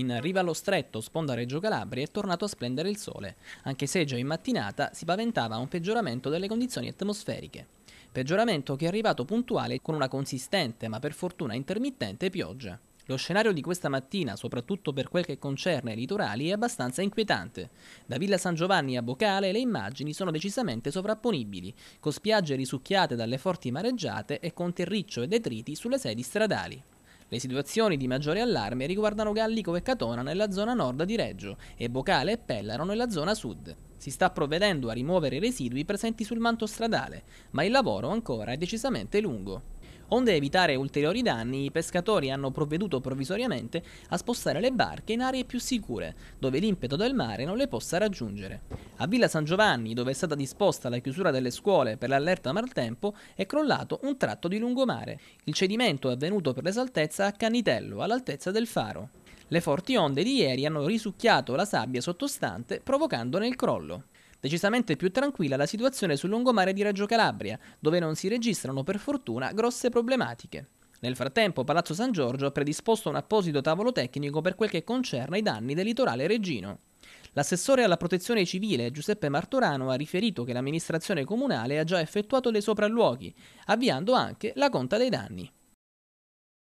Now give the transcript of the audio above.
In riva allo stretto, sponda Reggio Calabria, è tornato a splendere il sole, anche se già in mattinata si paventava un peggioramento delle condizioni atmosferiche. Peggioramento che è arrivato puntuale con una consistente, ma per fortuna intermittente, pioggia. Lo scenario di questa mattina, soprattutto per quel che concerne i litorali, è abbastanza inquietante. Da Villa San Giovanni a Bocale le immagini sono decisamente sovrapponibili, con spiagge risucchiate dalle forti mareggiate e con terriccio e detriti sulle sedi stradali. Le situazioni di maggiore allarme riguardano Gallico e Catona nella zona nord di Reggio e Bocale e Pellaro nella zona sud. Si sta provvedendo a rimuovere i residui presenti sul manto stradale, ma il lavoro ancora è decisamente lungo. Onde evitare ulteriori danni, i pescatori hanno provveduto provvisoriamente a spostare le barche in aree più sicure, dove l'impeto del mare non le possa raggiungere. A Villa San Giovanni, dove è stata disposta la chiusura delle scuole per l'allerta maltempo, è crollato un tratto di lungomare. Il cedimento è avvenuto per l'esaltezza a Cannitello, all'altezza del faro. Le forti onde di ieri hanno risucchiato la sabbia sottostante, provocandone il crollo. Decisamente più tranquilla la situazione sul lungomare di Reggio Calabria, dove non si registrano per fortuna grosse problematiche. Nel frattempo Palazzo San Giorgio ha predisposto un apposito tavolo tecnico per quel che concerne i danni del litorale reggino. L'assessore alla protezione civile Giuseppe Martorano ha riferito che l'amministrazione comunale ha già effettuato dei sopralluoghi, avviando anche la conta dei danni.